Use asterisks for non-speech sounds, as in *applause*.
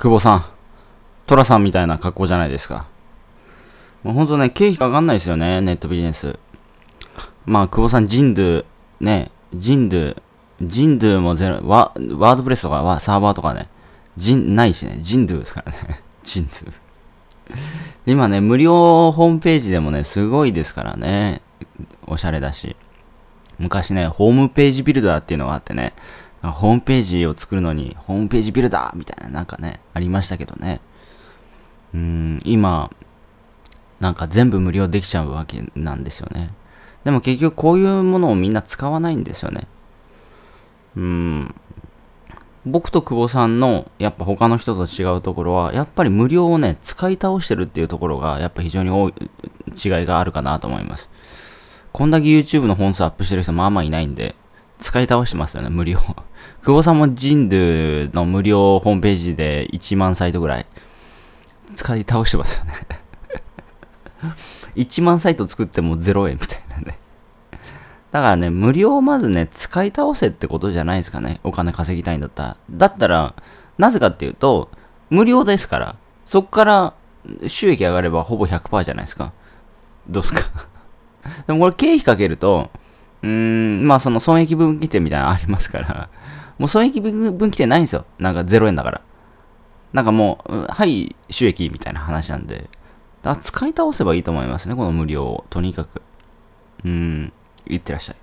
久保さん、寅さんみたいな格好じゃないですか。もうほんとね、経費かかんないですよね、ネットビジネス。まあ、久保さん、ジンドゥ、ね、ジンドゥ、ジンドゥもゼロ、ワワードプレスとかはサーバーとかね、ジン、ないしね、ジンドゥですからね。ジンドゥ。今ね、無料ホームページでもね、すごいですからね。おしゃれだし。昔ね、ホームページビルダーっていうのがあってね、ホームページを作るのに、ホームページビルダーみたいななんかね、ありましたけどね。うん、今、なんか全部無料できちゃうわけなんですよね。でも結局こういうものをみんな使わないんですよね。うん。僕と久保さんのやっぱ他の人と違うところは、やっぱり無料をね、使い倒してるっていうところが、やっぱ非常に多い、違いがあるかなと思います。こんだけ YouTube の本数アップしてる人まあまあいないんで、使い倒してますよね、無料。*laughs* 久保さんもジンドゥの無料ホームページで1万サイトぐらい使い倒してますよね1 *laughs* 万サイト作っても0円みたいなね。だからね、無料をまずね、使い倒せってことじゃないですかね。お金稼ぎたいんだったら。だったら、なぜかっていうと、無料ですから、そこから収益上がればほぼ100%じゃないですか。どうすか *laughs* でもこれ経費かけると、うーん、まあその損益分岐点みたいなのありますから、*laughs* もう損益分岐点ないんですよ。なんか0円だから。なんかもう、はい、収益みたいな話なんで。だから使い倒せばいいと思いますね、この無料を。とにかく。うん、いってらっしゃい。